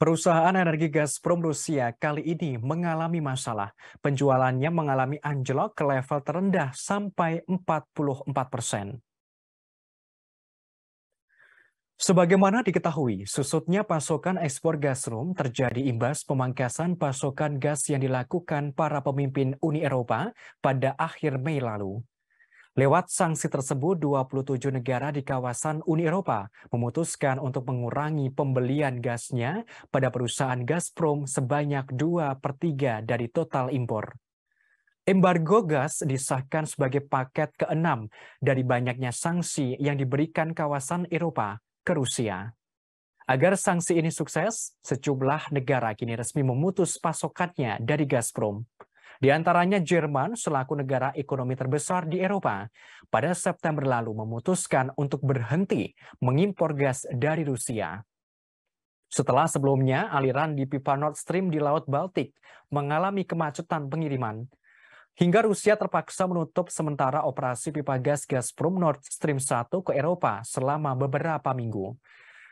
Perusahaan energi Gazprom Rusia kali ini mengalami masalah. Penjualannya mengalami anjlok ke level terendah sampai 44 persen. Sebagaimana diketahui, susutnya pasokan ekspor gas rum terjadi imbas pemangkasan pasokan gas yang dilakukan para pemimpin Uni Eropa pada akhir Mei lalu. Lewat sanksi tersebut, 27 negara di kawasan Uni Eropa memutuskan untuk mengurangi pembelian gasnya pada perusahaan Gazprom sebanyak 2 per 3 dari total impor. Embargo gas disahkan sebagai paket keenam dari banyaknya sanksi yang diberikan kawasan Eropa ke Rusia. Agar sanksi ini sukses, sejumlah negara kini resmi memutus pasokannya dari Gazprom. Di antaranya Jerman selaku negara ekonomi terbesar di Eropa pada September lalu memutuskan untuk berhenti mengimpor gas dari Rusia. Setelah sebelumnya aliran di pipa Nord Stream di Laut Baltik mengalami kemacetan pengiriman, hingga Rusia terpaksa menutup sementara operasi pipa gas Gazprom Nord Stream 1 ke Eropa selama beberapa minggu.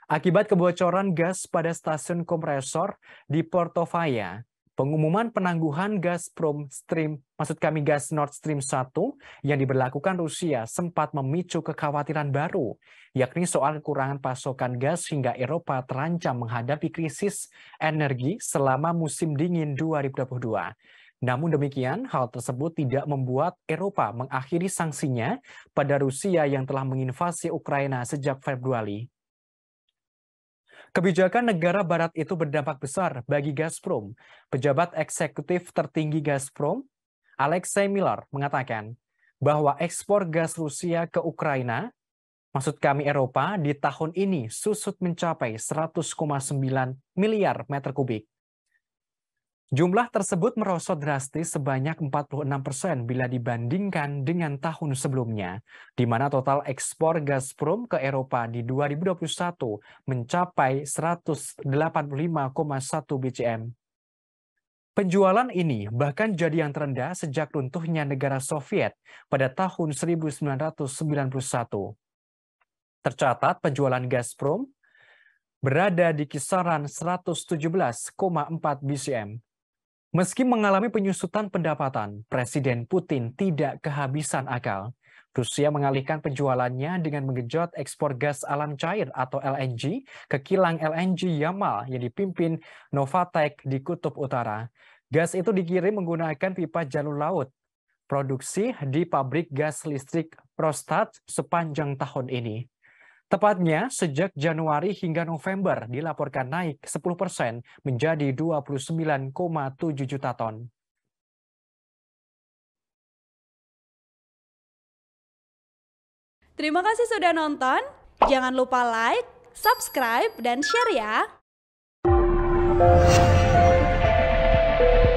Akibat kebocoran gas pada stasiun kompresor di Portofaya, pengumuman penangguhan Gazprom Stream, maksud kami Gas Nord Stream 1 yang diberlakukan Rusia sempat memicu kekhawatiran baru, yakni soal kekurangan pasokan gas hingga Eropa terancam menghadapi krisis energi selama musim dingin 2022. Namun demikian, hal tersebut tidak membuat Eropa mengakhiri sanksinya pada Rusia yang telah menginvasi Ukraina sejak Februari Kebijakan negara barat itu berdampak besar bagi Gazprom. Pejabat eksekutif tertinggi Gazprom, Alexei Miller, mengatakan bahwa ekspor gas Rusia ke Ukraina, maksud kami Eropa, di tahun ini susut mencapai 100,9 miliar meter kubik. Jumlah tersebut merosot drastis sebanyak 46% persen bila dibandingkan dengan tahun sebelumnya, di mana total ekspor Gazprom ke Eropa di 2021 mencapai 185,1 BCM. Penjualan ini bahkan jadi yang terendah sejak runtuhnya negara Soviet pada tahun 1991. Tercatat penjualan Gazprom berada di kisaran 117,4 BCM Meski mengalami penyusutan pendapatan, Presiden Putin tidak kehabisan akal. Rusia mengalihkan penjualannya dengan mengejot ekspor gas alam cair atau LNG ke kilang LNG Yamal yang dipimpin Novatek di Kutub Utara. Gas itu dikirim menggunakan pipa jalur laut. Produksi di pabrik gas listrik Prostat sepanjang tahun ini. Tepatnya, sejak Januari hingga November dilaporkan naik 10 persen menjadi 29,7 juta ton. Terima kasih sudah nonton. Jangan lupa like, subscribe, dan share ya.